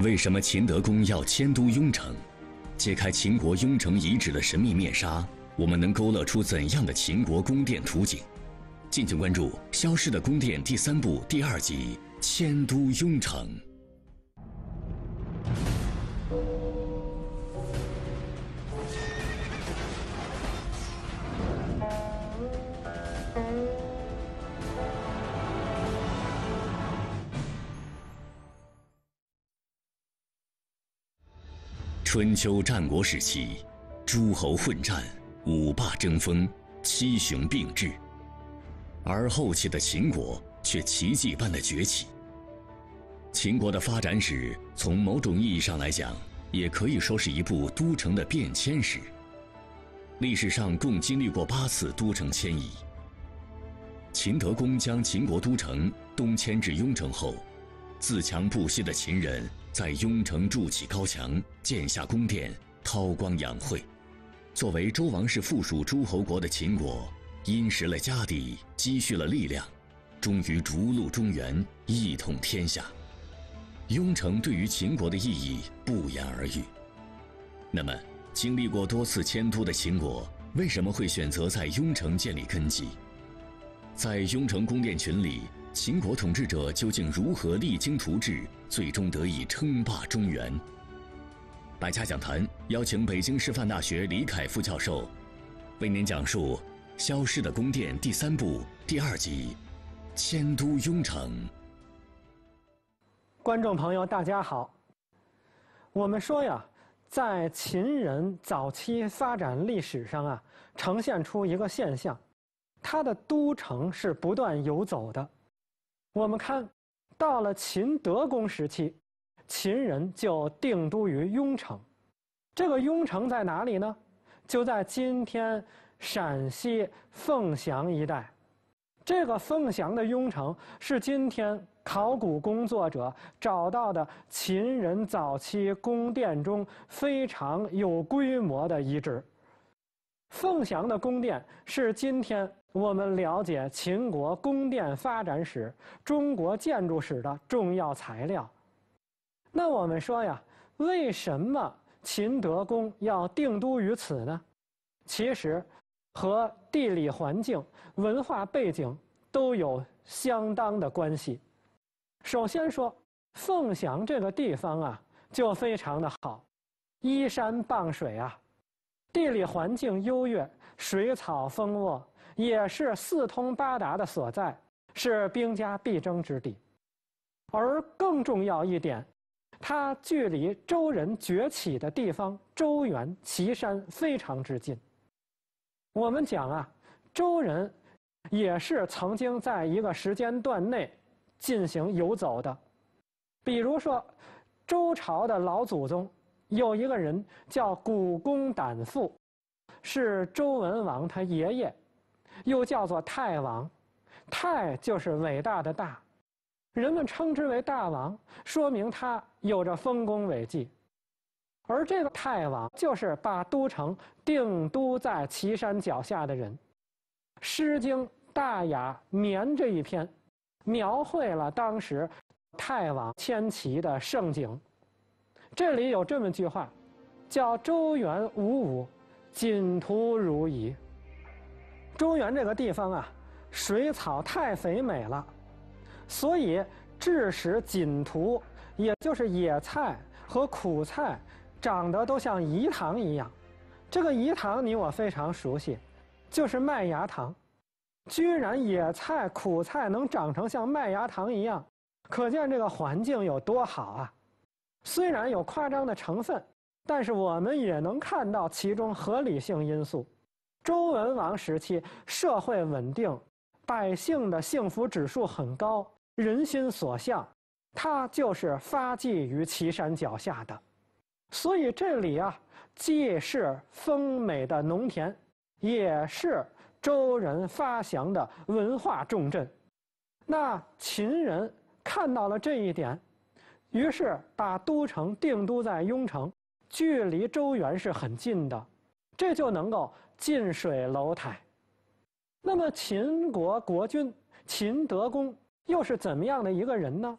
为什么秦德公要迁都雍城？揭开秦国雍城遗址的神秘面纱，我们能勾勒出怎样的秦国宫殿图景？敬请关注《消失的宫殿》第三部第二集《迁都雍城》。春秋战国时期，诸侯混战，五霸争锋，七雄并峙。而后期的秦国却奇迹般的崛起。秦国的发展史，从某种意义上来讲，也可以说是一部都城的变迁史。历史上共经历过八次都城迁移。秦德公将秦国都城东迁至雍城后。自强不息的秦人，在雍城筑起高墙，建下宫殿，韬光养晦。作为周王室附属诸侯国的秦国，殷实了家底，积蓄了力量，终于逐鹿中原，一统天下。雍城对于秦国的意义不言而喻。那么，经历过多次迁都的秦国，为什么会选择在雍城建立根基？在雍城宫殿群里。秦国统治者究竟如何励精图治，最终得以称霸中原？百家讲坛邀请北京师范大学李凯副教授为您讲述《消失的宫殿》第三部第二集《迁都雍城》。观众朋友，大家好。我们说呀，在秦人早期发展历史上啊，呈现出一个现象，他的都城是不断游走的。我们看到了秦德公时期，秦人就定都于雍城。这个雍城在哪里呢？就在今天陕西凤翔一带。这个凤翔的雍城是今天考古工作者找到的秦人早期宫殿中非常有规模的遗址。凤翔的宫殿是今天。我们了解秦国宫殿发展史、中国建筑史的重要材料。那我们说呀，为什么秦德公要定都于此呢？其实，和地理环境、文化背景都有相当的关系。首先说，凤翔这个地方啊，就非常的好，依山傍水啊，地理环境优越，水草丰沃。也是四通八达的所在，是兵家必争之地。而更重要一点，它距离周人崛起的地方周原岐山非常之近。我们讲啊，周人也是曾经在一个时间段内进行游走的。比如说，周朝的老祖宗有一个人叫古公胆父，是周文王他爷爷。又叫做太王，太就是伟大的大，人们称之为大王，说明他有着丰功伟绩。而这个太王就是把都城定都在岐山脚下的人，《诗经·大雅·绵》这一篇，描绘了当时太王迁齐的盛景。这里有这么句话，叫“周原五五，锦图如矣”。中原这个地方啊，水草太肥美了，所以致使锦荼，也就是野菜和苦菜，长得都像饴糖一样。这个饴糖你我非常熟悉，就是麦芽糖。居然野菜苦菜能长成像麦芽糖一样，可见这个环境有多好啊！虽然有夸张的成分，但是我们也能看到其中合理性因素。周文王时期社会稳定，百姓的幸福指数很高，人心所向，他就是发迹于岐山脚下的，所以这里啊，既是丰美的农田，也是周人发祥的文化重镇。那秦人看到了这一点，于是把都城定都在雍城，距离周原是很近的，这就能够。近水楼台。那么，秦国国君秦德公又是怎么样的一个人呢？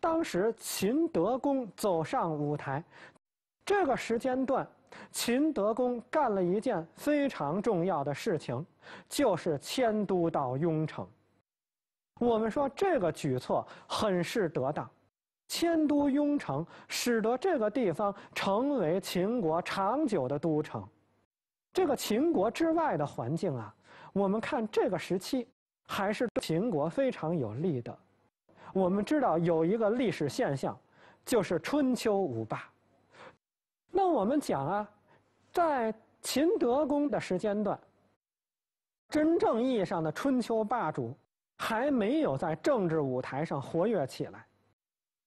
当时，秦德公走上舞台，这个时间段，秦德公干了一件非常重要的事情，就是迁都到雍城。我们说这个举措很是得当，迁都雍城使得这个地方成为秦国长久的都城。这个秦国之外的环境啊，我们看这个时期还是秦国非常有利的。我们知道有一个历史现象，就是春秋五霸。那我们讲啊，在秦德公的时间段，真正意义上的春秋霸主还没有在政治舞台上活跃起来，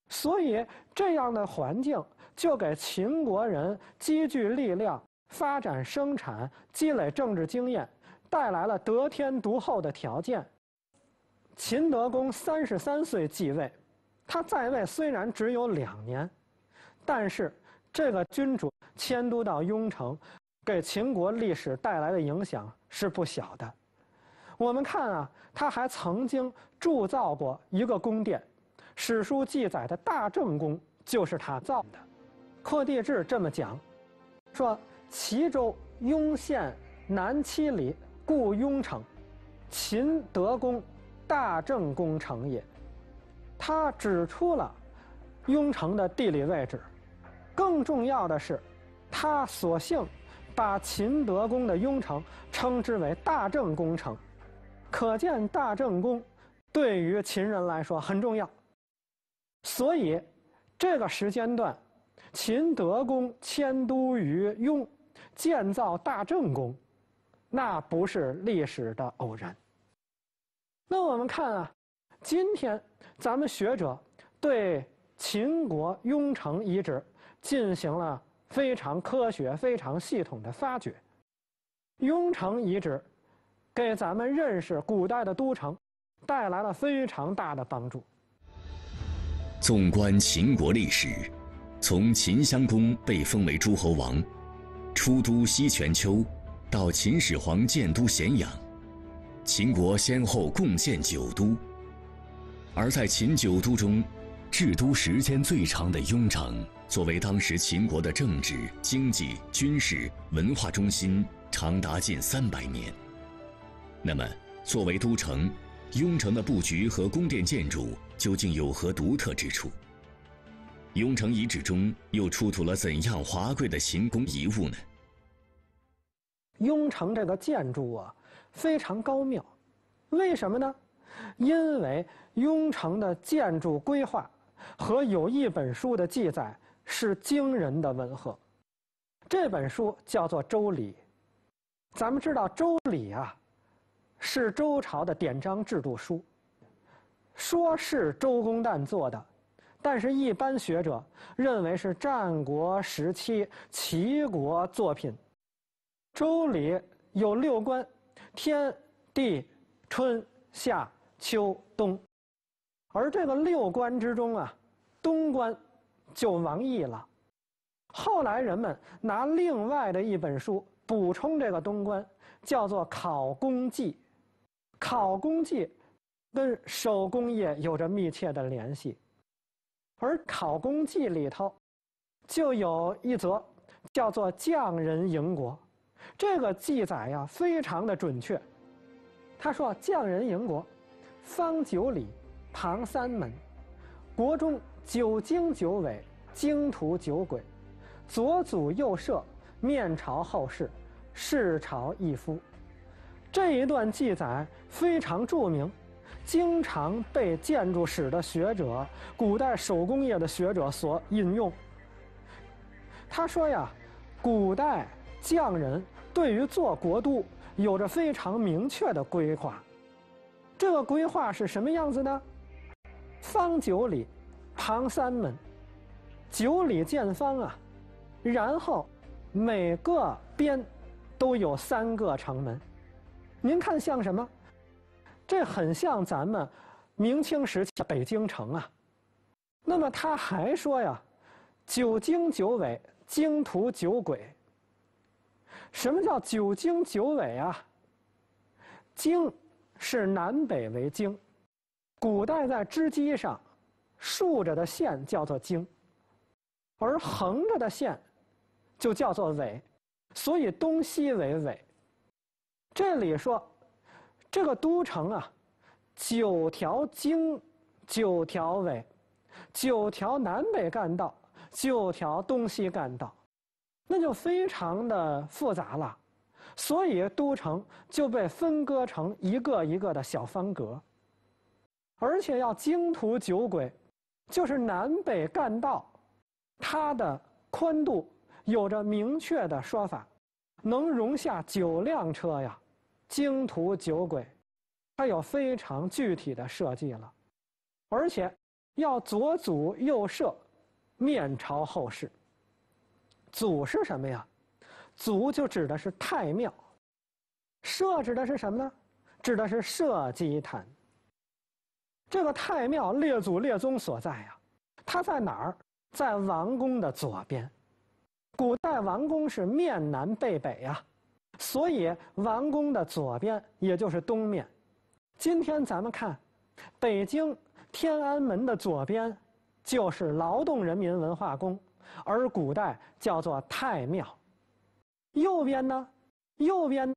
所以这样的环境就给秦国人积聚力量。发展生产，积累政治经验，带来了得天独厚的条件。秦德公三十三岁继位，他在位虽然只有两年，但是这个君主迁都到雍城，给秦国历史带来的影响是不小的。我们看啊，他还曾经铸造过一个宫殿，史书记载的大正宫就是他造的。《括地志》这么讲，说。齐州雍县南七里，故雍城，秦德公大政工城也。他指出了雍城的地理位置，更重要的是，他索性把秦德公的雍城称之为大政工城，可见大政工对于秦人来说很重要。所以，这个时间段，秦德公迁都于雍。建造大正宫，那不是历史的偶然。那我们看啊，今天咱们学者对秦国雍城遗址进行了非常科学、非常系统的发掘，雍城遗址给咱们认识古代的都城带来了非常大的帮助。纵观秦国历史，从秦襄公被封为诸侯王。出都西泉丘，到秦始皇建都咸阳，秦国先后共建九都。而在秦九都中，治都时间最长的雍城，作为当时秦国的政治、经济、军事、文化中心，长达近三百年。那么，作为都城，雍城的布局和宫殿建筑究竟有何独特之处？雍城遗址中又出土了怎样华贵的行宫遗物呢？雍城这个建筑啊，非常高妙，为什么呢？因为雍城的建筑规划和有一本书的记载是惊人的吻合。这本书叫做《周礼》，咱们知道《周礼》啊，是周朝的典章制度书，说是周公旦做的。但是，一般学者认为是战国时期齐国作品。《周礼》有六官，天、地、春、夏、秋、冬。而这个六官之中啊，冬官就王佚了。后来人们拿另外的一本书补充这个冬官，叫做《考工记》。《考工记》跟手工业有着密切的联系。而《考工记》里头，就有一则叫做“匠人营国”，这个记载呀，非常的准确。他说：“匠人营国，方九里，旁三门，国中九经九纬，经图九轨，左祖右社，面朝后世，世朝一夫。”这一段记载非常著名。经常被建筑史的学者、古代手工业的学者所引用。他说呀，古代匠人对于做国都有着非常明确的规划。这个规划是什么样子呢？方九里，旁三门，九里见方啊，然后每个边都有三个城门。您看像什么？这很像咱们明清时期的北京城啊。那么他还说呀：“九经九纬，经图九轨。”什么叫九经九纬啊？经是南北为经，古代在织机上竖着的线叫做经，而横着的线就叫做纬，所以东西为纬。这里说。这个都城啊，九条经，九条纬，九条南北干道，九条东西干道，那就非常的复杂了。所以都城就被分割成一个一个的小方格，而且要经途九轨，就是南北干道，它的宽度有着明确的说法，能容下九辆车呀。京图酒鬼，它有非常具体的设计了，而且要左祖右社，面朝后世。祖是什么呀？祖就指的是太庙，社指的是什么呢？指的是社稷坛。这个太庙列祖列宗所在呀，它在哪儿？在王宫的左边。古代王宫是面南背北呀。所以王宫的左边，也就是东面，今天咱们看，北京天安门的左边，就是劳动人民文化宫，而古代叫做太庙。右边呢，右边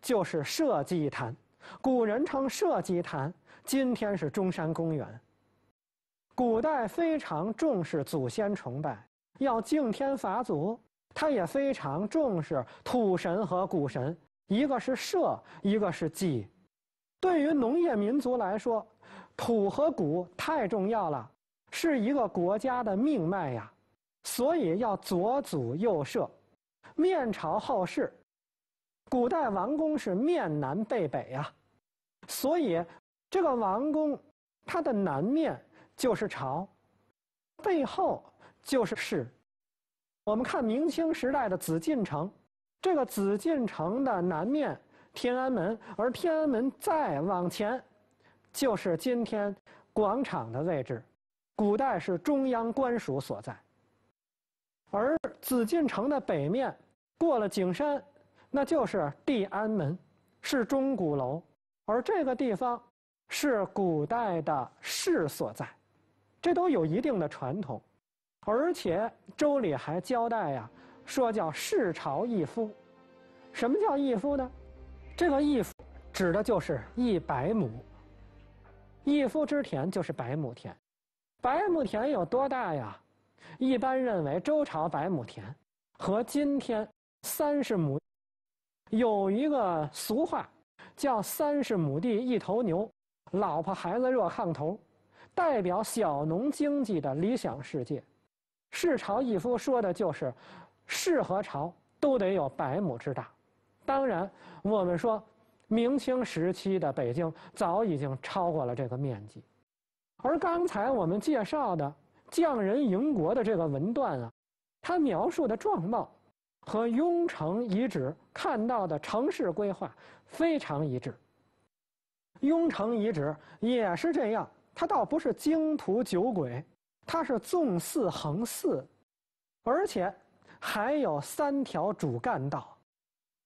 就是社稷坛，古人称社稷坛，今天是中山公园。古代非常重视祖先崇拜，要敬天法祖。他也非常重视土神和谷神，一个是社，一个是祭。对于农业民族来说，土和谷太重要了，是一个国家的命脉呀。所以要左祖右社，面朝后市。古代王宫是面南背北呀，所以这个王宫它的南面就是朝，背后就是市。我们看明清时代的紫禁城，这个紫禁城的南面天安门，而天安门再往前，就是今天广场的位置，古代是中央官署所在。而紫禁城的北面过了景山，那就是地安门，是钟鼓楼，而这个地方是古代的市所在，这都有一定的传统。而且周礼还交代呀，说叫世朝一夫。什么叫一夫呢？这个一夫指的就是一百亩。一夫之田就是百亩田，百亩田有多大呀？一般认为周朝百亩田，和今天三十亩。有一个俗话，叫三十亩地一头牛，老婆孩子热炕头，代表小农经济的理想世界。世朝一夫说的就是世和朝都得有百亩之大。当然，我们说明清时期的北京早已经超过了这个面积。而刚才我们介绍的匠人营国的这个文段啊，它描述的状貌和雍城遗址看到的城市规划非常一致。雍城遗址也是这样，它倒不是京图酒鬼，它是纵四横四，而且还有三条主干道，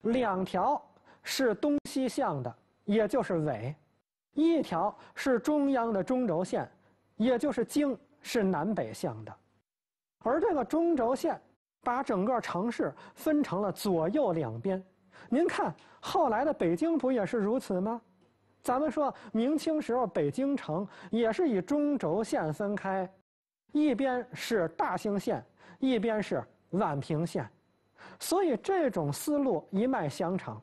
两条是东西向的，也就是纬，一条是中央的中轴线，也就是经，是南北向的，而这个中轴线把整个城市分成了左右两边。您看后来的北京不也是如此吗？咱们说明清时候北京城也是以中轴线分开。一边是大兴县，一边是宛平县，所以这种思路一脉相承。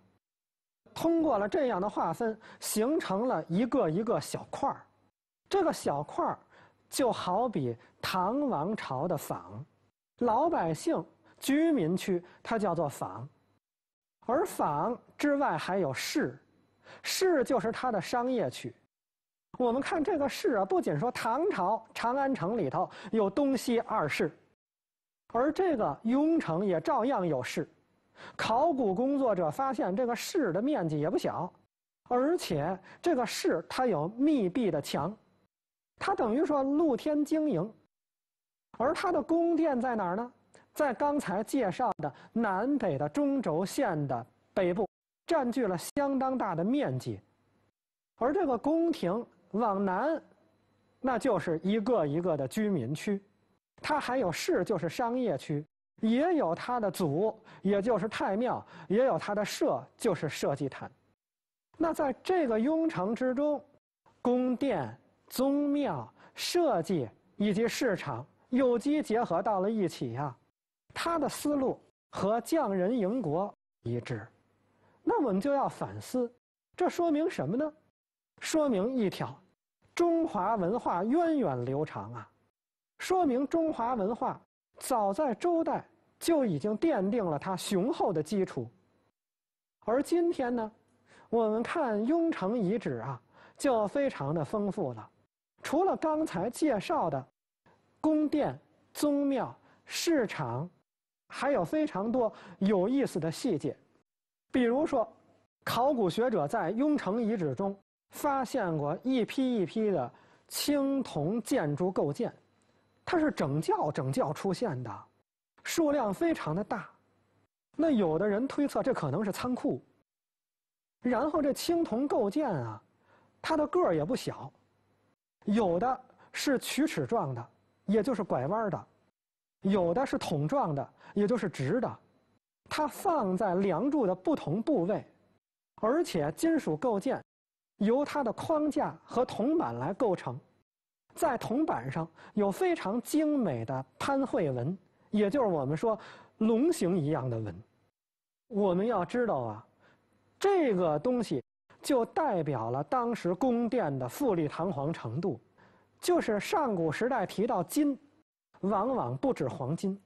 通过了这样的划分，形成了一个一个小块儿。这个小块儿就好比唐王朝的坊，老百姓居民区，它叫做坊；而坊之外还有市，市就是它的商业区。我们看这个市啊，不仅说唐朝长安城里头有东西二市，而这个雍城也照样有市。考古工作者发现，这个市的面积也不小，而且这个市它有密闭的墙，它等于说露天经营。而它的宫殿在哪儿呢？在刚才介绍的南北的中轴线的北部，占据了相当大的面积，而这个宫廷。往南，那就是一个一个的居民区；它还有市，就是商业区；也有它的祖，也就是太庙；也有它的社，就是社稷坛。那在这个雍城之中，宫殿、宗庙、社稷以及市场有机结合到了一起呀。它的思路和匠人营国一致，那我们就要反思，这说明什么呢？说明一条，中华文化源远流长啊！说明中华文化早在周代就已经奠定了它雄厚的基础，而今天呢，我们看雍城遗址啊，就非常的丰富了。除了刚才介绍的宫殿、宗庙、市场，还有非常多有意思的细节，比如说，考古学者在雍城遗址中。发现过一批一批的青铜建筑构件，它是整教整教出现的，数量非常的大。那有的人推测这可能是仓库。然后这青铜构件啊，它的个儿也不小，有的是曲尺状的，也就是拐弯的；有的是筒状的，也就是直的。它放在梁柱的不同部位，而且金属构件。由它的框架和铜板来构成，在铜板上有非常精美的潘会纹，也就是我们说龙形一样的纹。我们要知道啊，这个东西就代表了当时宫殿的富丽堂皇程度。就是上古时代提到金，往往不指黄金，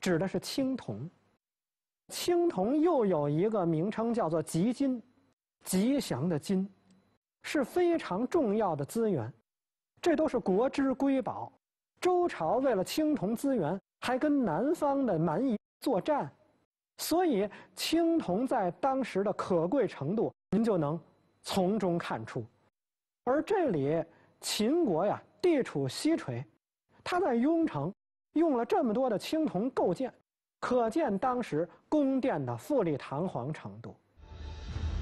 指的是青铜。青铜又有一个名称叫做吉金，吉祥的金。是非常重要的资源，这都是国之瑰宝。周朝为了青铜资源，还跟南方的蛮夷作战，所以青铜在当时的可贵程度，您就能从中看出。而这里秦国呀，地处西陲，他在雍城用了这么多的青铜构建，可见当时宫殿的富丽堂皇程度。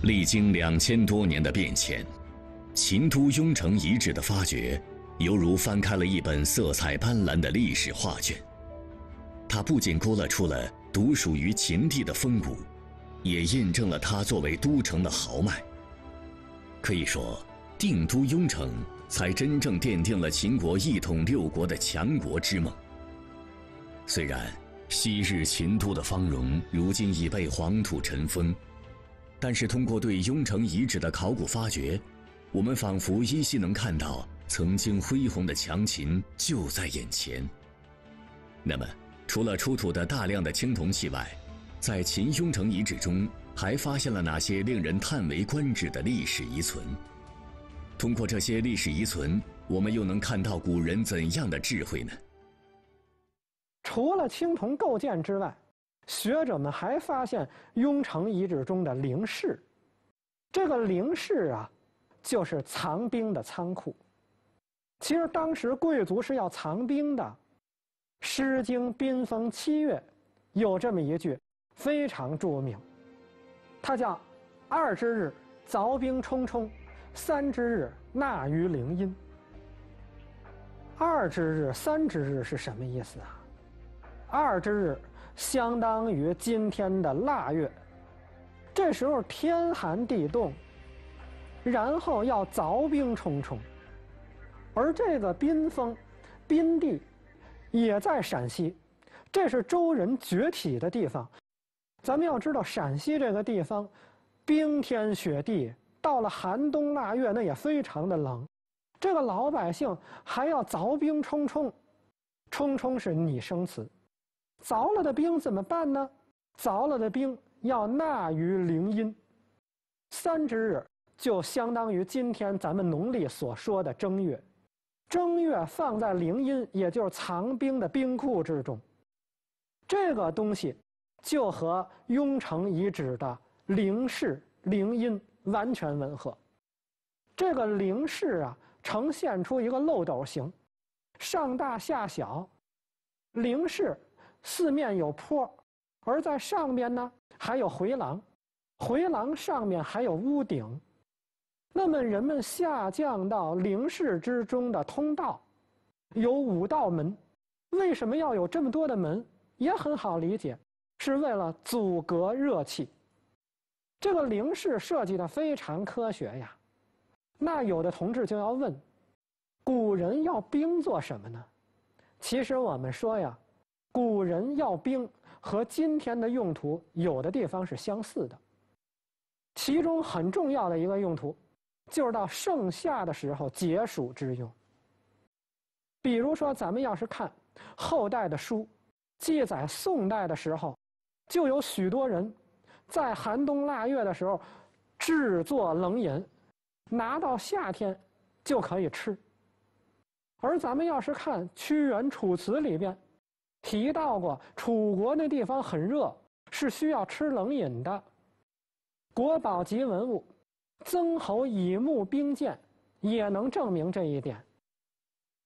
历经两千多年的变迁。秦都雍城遗址的发掘，犹如翻开了一本色彩斑斓的历史画卷。它不仅勾勒出了独属于秦地的风骨，也印证了它作为都城的豪迈。可以说，定都雍城才真正奠定了秦国一统六国的强国之梦。虽然昔日秦都的芳容如今已被黄土尘封，但是通过对雍城遗址的考古发掘，我们仿佛依稀能看到曾经恢弘的强秦就在眼前。那么，除了出土的大量的青铜器外，在秦雍城遗址中还发现了哪些令人叹为观止的历史遗存？通过这些历史遗存，我们又能看到古人怎样的智慧呢？除了青铜构件之外，学者们还发现雍城遗址中的陵室。这个陵室啊。就是藏兵的仓库。其实当时贵族是要藏兵的，《诗经·豳风·七月》有这么一句，非常著名，它叫“二之日凿冰冲冲，三之日纳于凌阴。”二之日、三之日是什么意思啊？二之日相当于今天的腊月，这时候天寒地冻。然后要凿冰冲冲，而这个冰封、冰地也在陕西，这是周人崛起的地方。咱们要知道陕西这个地方，冰天雪地，到了寒冬腊月那也非常的冷。这个老百姓还要凿冰冲冲，冲冲是拟声词。凿了的冰怎么办呢？凿了的冰要纳于灵阴，三之日。就相当于今天咱们农历所说的正月，正月放在灵阴，也就是藏兵的兵库之中。这个东西就和雍城遗址的陵室、灵阴完全吻合。这个陵室啊，呈现出一个漏斗形，上大下小。陵室四面有坡，而在上面呢还有回廊，回廊上面还有屋顶。那么，人们下降到陵室之中的通道有五道门，为什么要有这么多的门？也很好理解，是为了阻隔热气。这个陵室设计的非常科学呀。那有的同志就要问：古人要冰做什么呢？其实我们说呀，古人要冰和今天的用途有的地方是相似的，其中很重要的一个用途。就是到盛夏的时候解暑之用。比如说，咱们要是看后代的书，记载宋代的时候，就有许多人在寒冬腊月的时候制作冷饮，拿到夏天就可以吃。而咱们要是看屈原《楚辞》里边，提到过楚国那地方很热，是需要吃冷饮的。国宝级文物。曾侯乙墓冰鉴，也能证明这一点。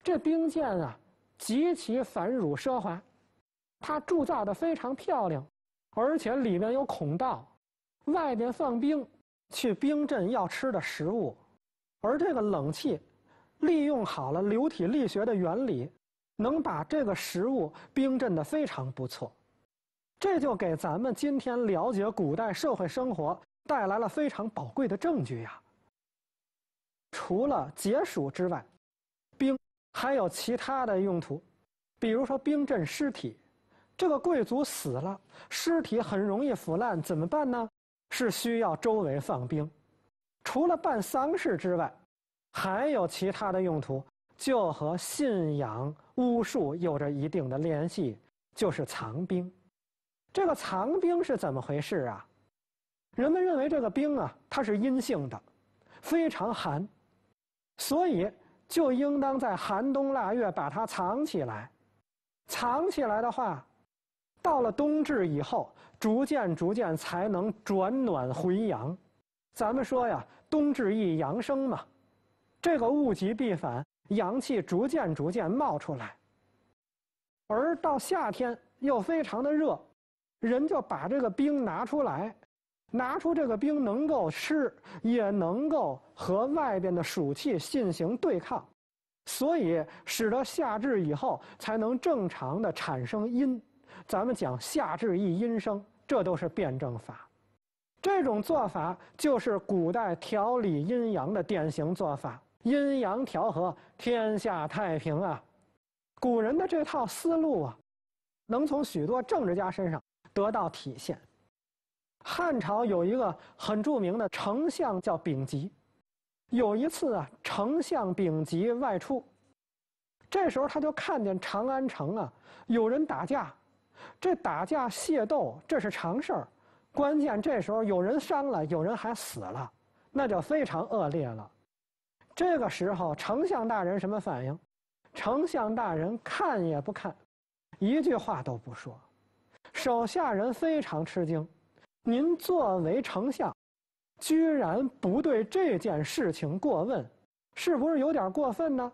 这冰鉴啊，极其繁缛奢华，它铸造的非常漂亮，而且里面有孔道，外边放冰，去冰镇要吃的食物。而这个冷气，利用好了流体力学的原理，能把这个食物冰镇的非常不错。这就给咱们今天了解古代社会生活。带来了非常宝贵的证据呀。除了解暑之外，冰还有其他的用途，比如说冰镇尸体。这个贵族死了，尸体很容易腐烂，怎么办呢？是需要周围放冰。除了办丧事之外，还有其他的用途，就和信仰巫术有着一定的联系，就是藏冰。这个藏冰是怎么回事啊？人们认为这个冰啊，它是阴性的，非常寒，所以就应当在寒冬腊月把它藏起来。藏起来的话，到了冬至以后，逐渐逐渐才能转暖回阳。咱们说呀，冬至一阳生嘛，这个物极必反，阳气逐渐逐渐冒出来。而到夏天又非常的热，人就把这个冰拿出来。拿出这个冰能够吃，也能够和外边的暑气进行对抗，所以使得夏至以后才能正常的产生阴。咱们讲夏至一阴生，这都是辩证法。这种做法就是古代调理阴阳的典型做法，阴阳调和，天下太平啊。古人的这套思路啊，能从许多政治家身上得到体现。汉朝有一个很著名的丞相叫丙吉，有一次啊，丞相丙吉外出，这时候他就看见长安城啊有人打架，这打架械斗这是常事儿，关键这时候有人伤了，有人还死了，那就非常恶劣了。这个时候，丞相大人什么反应？丞相大人看也不看，一句话都不说，手下人非常吃惊。您作为丞相，居然不对这件事情过问，是不是有点过分呢？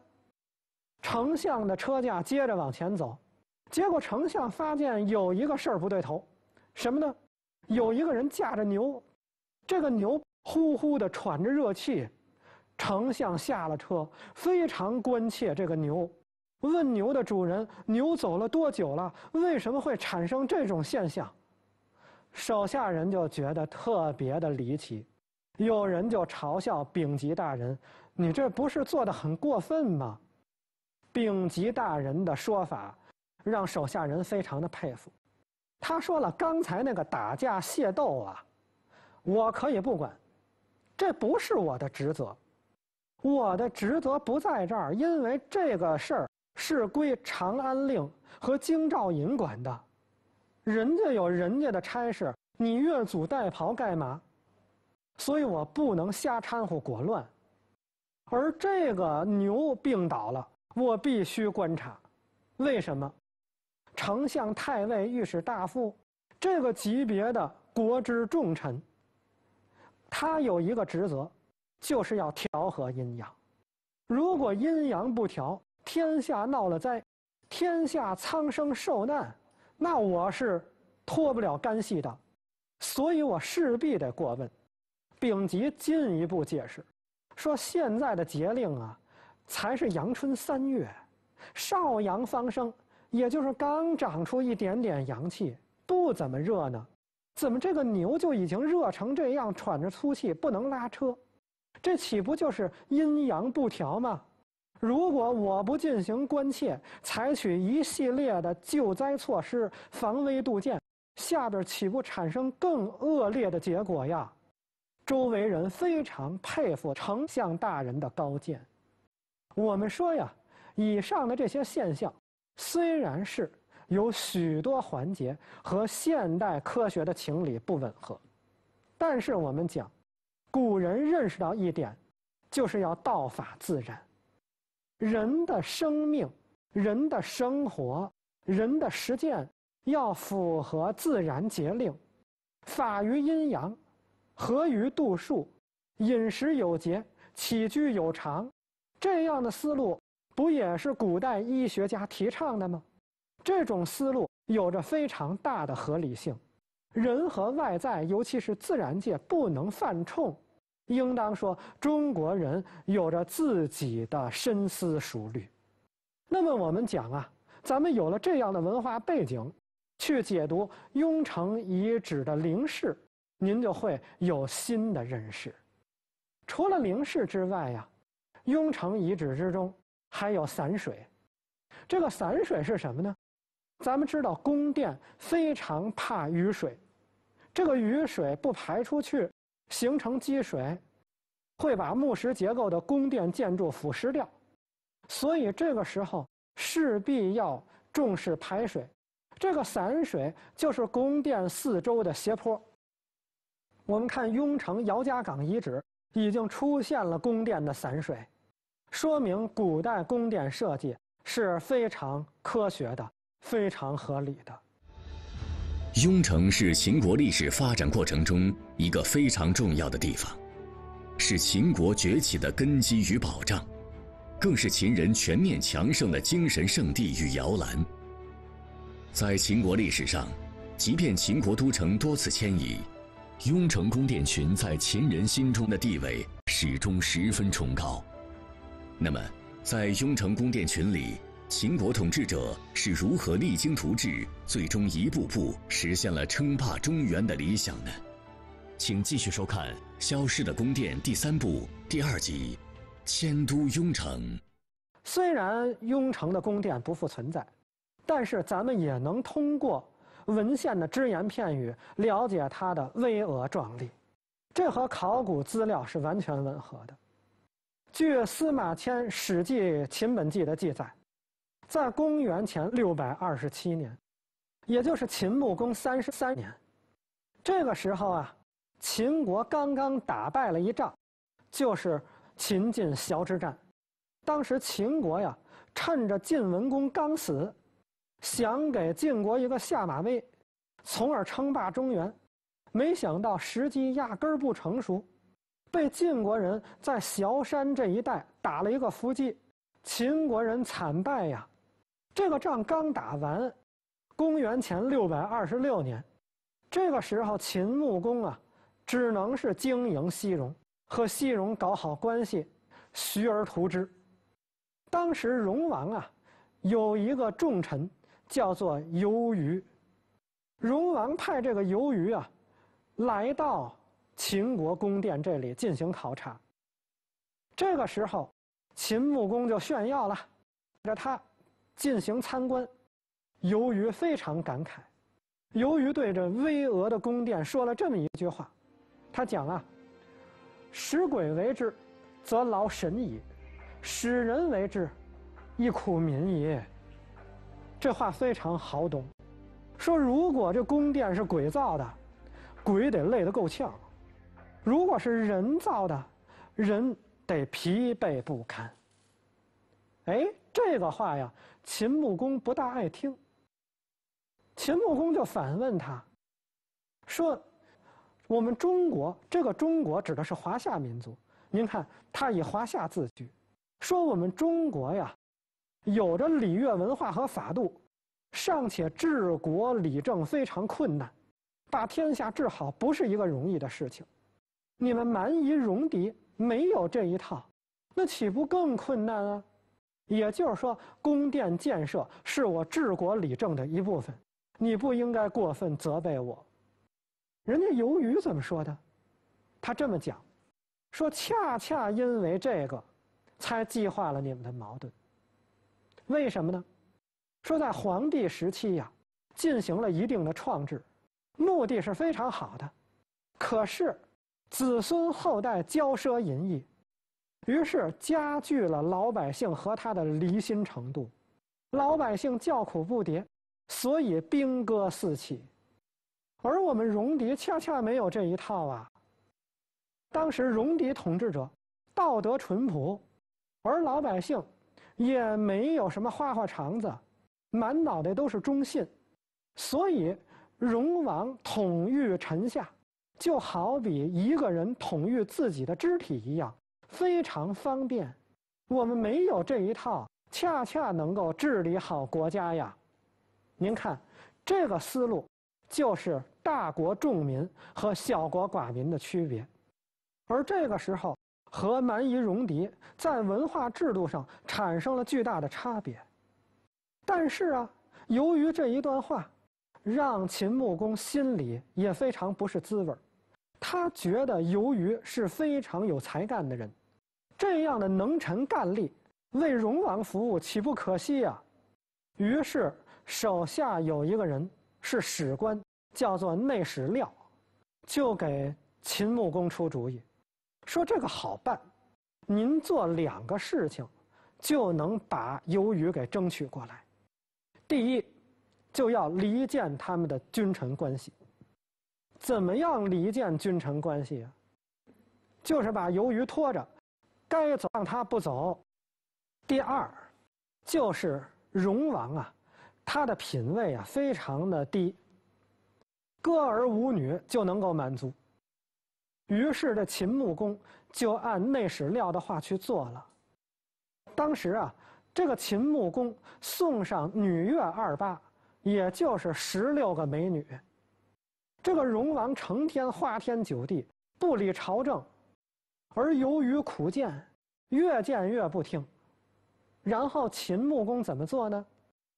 丞相的车驾接着往前走，结果丞相发现有一个事儿不对头，什么呢？有一个人驾着牛，这个牛呼呼的喘着热气。丞相下了车，非常关切这个牛，问牛的主人：“牛走了多久了？为什么会产生这种现象？”手下人就觉得特别的离奇，有人就嘲笑丙级大人：“你这不是做的很过分吗？”丙级大人的说法让手下人非常的佩服。他说了：“刚才那个打架械斗啊，我可以不管，这不是我的职责，我的职责不在这儿，因为这个事儿是归长安令和京兆尹管的。”人家有人家的差事，你越俎代庖干嘛？所以我不能瞎掺和、裹乱。而这个牛病倒了，我必须观察。为什么？丞相、太尉、御史大夫，这个级别的国之重臣，他有一个职责，就是要调和阴阳。如果阴阳不调，天下闹了灾，天下苍生受难。那我是脱不了干系的，所以我势必得过问。丙吉进一步解释，说现在的节令啊，才是阳春三月，少阳方生，也就是刚长出一点点阳气，不怎么热呢。怎么这个牛就已经热成这样，喘着粗气不能拉车？这岂不就是阴阳不调吗？如果我不进行关切，采取一系列的救灾措施，防微杜渐，下边岂不产生更恶劣的结果呀？周围人非常佩服丞相大人的高见。我们说呀，以上的这些现象，虽然是有许多环节和现代科学的情理不吻合，但是我们讲，古人认识到一点，就是要道法自然。人的生命、人的生活、人的实践，要符合自然节令，法于阴阳，合于度数，饮食有节，起居有常，这样的思路不也是古代医学家提倡的吗？这种思路有着非常大的合理性。人和外在，尤其是自然界，不能犯冲。应当说，中国人有着自己的深思熟虑。那么我们讲啊，咱们有了这样的文化背景，去解读雍城遗址的陵室，您就会有新的认识。除了陵室之外呀，雍城遗址之中还有散水。这个散水是什么呢？咱们知道，宫殿非常怕雨水，这个雨水不排出去。形成积水，会把木石结构的宫殿建筑腐蚀掉，所以这个时候势必要重视排水。这个散水就是宫殿四周的斜坡。我们看雍城姚家岗遗址已经出现了宫殿的散水，说明古代宫殿设计是非常科学的，非常合理的。雍城是秦国历史发展过程中一个非常重要的地方，是秦国崛起的根基与保障，更是秦人全面强盛的精神圣地与摇篮。在秦国历史上，即便秦国都城多次迁移，雍城宫殿群在秦人心中的地位始终十分崇高。那么，在雍城宫殿群里，秦国统治者是如何励精图治，最终一步步实现了称霸中原的理想呢？请继续收看《消失的宫殿》第三部第二集，《迁都雍城》。虽然雍城的宫殿不复存在，但是咱们也能通过文献的只言片语了解它的巍峨壮丽，这和考古资料是完全吻合的。据司马迁《史记·秦本纪》的记载。在公元前六百二十七年，也就是秦穆公三十三年，这个时候啊，秦国刚刚打败了一仗，就是秦晋崤之战。当时秦国呀，趁着晋文公刚死，想给晋国一个下马威，从而称霸中原。没想到时机压根儿不成熟，被晋国人在崤山这一带打了一个伏击，秦国人惨败呀。这个仗刚打完，公元前六百二十六年，这个时候秦穆公啊，只能是经营西戎，和西戎搞好关系，徐而图之。当时戎王啊，有一个重臣叫做游虞，戎王派这个游虞啊，来到秦国宫殿这里进行考察。这个时候，秦穆公就炫耀了，着他。进行参观，由于非常感慨，由于对着巍峨的宫殿说了这么一句话，他讲啊，使鬼为之，则劳神矣；使人为之，亦苦民矣。这话非常好懂，说如果这宫殿是鬼造的，鬼得累得够呛；如果是人造的，人得疲惫不堪。哎，这个话呀，秦穆公不大爱听。秦穆公就反问他，说：“我们中国，这个中国指的是华夏民族。您看，他以华夏自居，说我们中国呀，有着礼乐文化和法度，尚且治国理政非常困难，把天下治好不是一个容易的事情。你们蛮夷戎狄没有这一套，那岂不更困难啊？”也就是说，宫殿建设是我治国理政的一部分，你不应该过分责备我。人家由于怎么说的，他这么讲，说恰恰因为这个，才激化了你们的矛盾。为什么呢？说在皇帝时期呀，进行了一定的创制，目的是非常好的，可是子孙后代骄奢淫逸。于是加剧了老百姓和他的离心程度，老百姓叫苦不迭，所以兵戈四起。而我们戎狄恰恰没有这一套啊。当时戎狄统治者道德淳朴，而老百姓也没有什么花花肠子，满脑袋都是忠信，所以戎王统御臣下，就好比一个人统御自己的肢体一样。非常方便，我们没有这一套，恰恰能够治理好国家呀。您看，这个思路就是大国重民和小国寡民的区别，而这个时候和蛮夷戎狄在文化制度上产生了巨大的差别。但是啊，由于这一段话，让秦穆公心里也非常不是滋味儿，他觉得由于是非常有才干的人。这样的能臣干吏为荣王服务，岂不可惜呀？于是手下有一个人是史官，叫做内史料，就给秦穆公出主意，说这个好办，您做两个事情，就能把由于给争取过来。第一，就要离间他们的君臣关系。怎么样离间君臣关系啊？就是把由于拖着。该走让他不走，第二，就是戎王啊，他的品位啊非常的低，歌儿舞女就能够满足。于是这秦穆公就按内史料的话去做了。当时啊，这个秦穆公送上女乐二八，也就是十六个美女，这个戎王成天花天酒地，不理朝政。而由于苦谏，越谏越不听，然后秦穆公怎么做呢？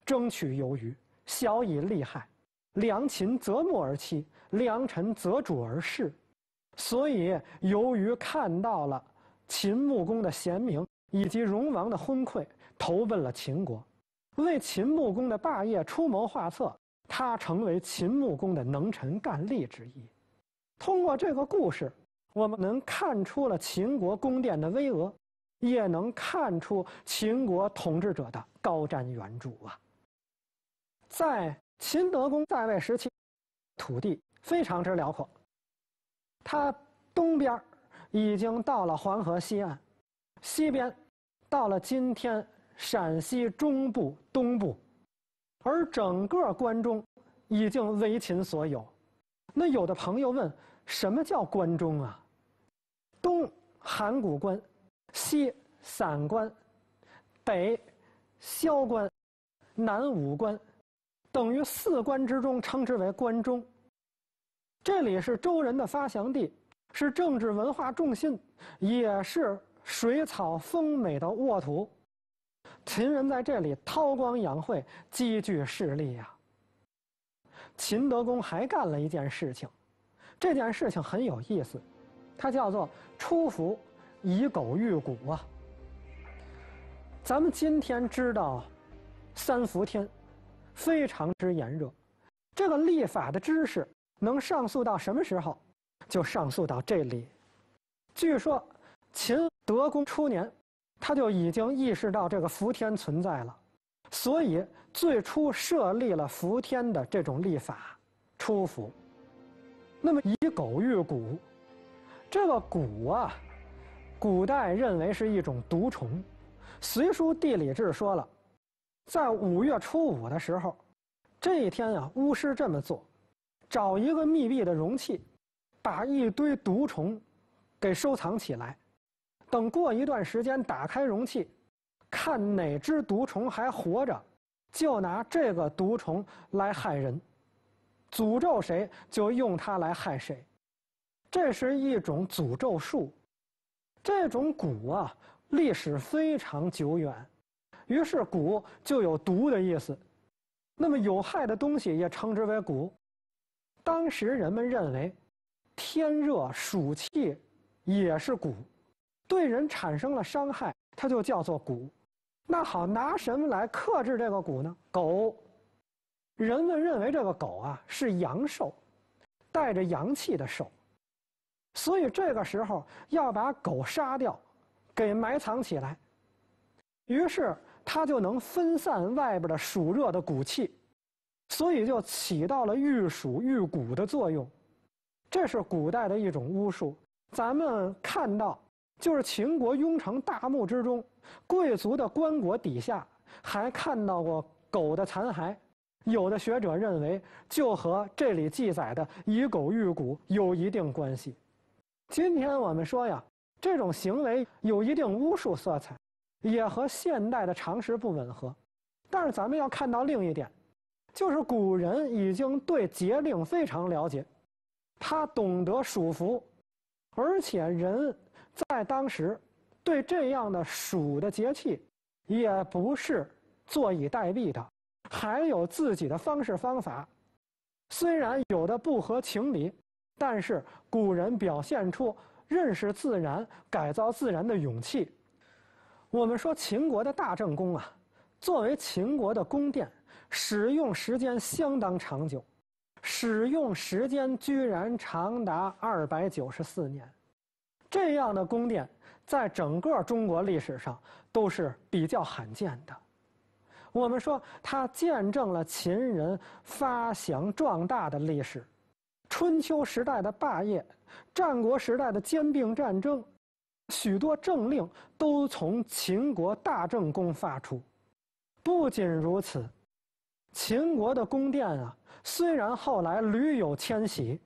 争取由于小以利害，良禽择木而栖，良臣择主而事，所以由于看到了秦穆公的贤明以及戎王的昏聩，投奔了秦国，为秦穆公的霸业出谋划策，他成为秦穆公的能臣干吏之一。通过这个故事。我们能看出了秦国宫殿的巍峨，也能看出秦国统治者的高瞻远瞩啊。在秦德公在位时期，土地非常之辽阔，他东边已经到了黄河西岸，西边到了今天陕西中部东部，而整个关中已经为秦所有。那有的朋友问，什么叫关中啊？东函谷关，西散关，北萧关，南武关，等于四关之中，称之为关中。这里是周人的发祥地，是政治文化重心，也是水草丰美的沃土。秦人在这里韬光养晦，积聚势力呀。秦德公还干了一件事情，这件事情很有意思。它叫做初伏，以狗喻古啊。咱们今天知道，三伏天非常之炎热。这个立法的知识能上溯到什么时候？就上溯到这里。据说秦德公初年，他就已经意识到这个伏天存在了，所以最初设立了伏天的这种立法，初伏。那么以狗喻古。这个蛊啊，古代认为是一种毒虫，《隋书地理志》说了，在五月初五的时候，这一天啊，巫师这么做：找一个密闭的容器，把一堆毒虫给收藏起来，等过一段时间打开容器，看哪只毒虫还活着，就拿这个毒虫来害人，诅咒谁就用它来害谁。这是一种诅咒术，这种蛊啊，历史非常久远，于是蛊就有毒的意思。那么有害的东西也称之为蛊。当时人们认为，天热暑气也是蛊，对人产生了伤害，它就叫做蛊。那好，拿什么来克制这个蛊呢？狗，人们认为这个狗啊是阳兽，带着阳气的兽。所以这个时候要把狗杀掉，给埋藏起来，于是它就能分散外边的暑热的骨气，所以就起到了御暑御骨的作用。这是古代的一种巫术。咱们看到，就是秦国雍城大墓之中，贵族的棺椁底下还看到过狗的残骸，有的学者认为，就和这里记载的以狗御骨有一定关系。今天我们说呀，这种行为有一定巫术色彩，也和现代的常识不吻合。但是咱们要看到另一点，就是古人已经对节令非常了解，他懂得数伏，而且人在当时对这样的数的节气，也不是坐以待毙的，还有自己的方式方法，虽然有的不合情理。但是古人表现出认识自然、改造自然的勇气。我们说秦国的大政宫啊，作为秦国的宫殿，使用时间相当长久，使用时间居然长达二百九十四年。这样的宫殿在整个中国历史上都是比较罕见的。我们说它见证了秦人发祥壮大的历史。春秋时代的霸业，战国时代的兼并战争，许多政令都从秦国大政宫发出。不仅如此，秦国的宫殿啊，虽然后来屡有迁徙，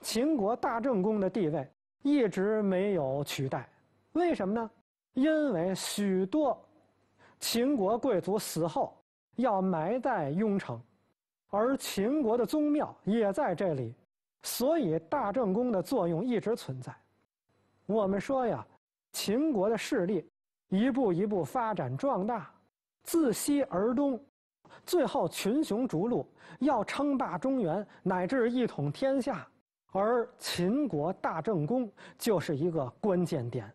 秦国大政宫的地位一直没有取代。为什么呢？因为许多秦国贵族死后要埋在雍城。而秦国的宗庙也在这里，所以大政宫的作用一直存在。我们说呀，秦国的势力一步一步发展壮大，自西而东，最后群雄逐鹿，要称霸中原乃至一统天下。而秦国大政宫就是一个关键点。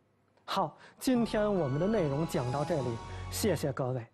好，今天我们的内容讲到这里，谢谢各位。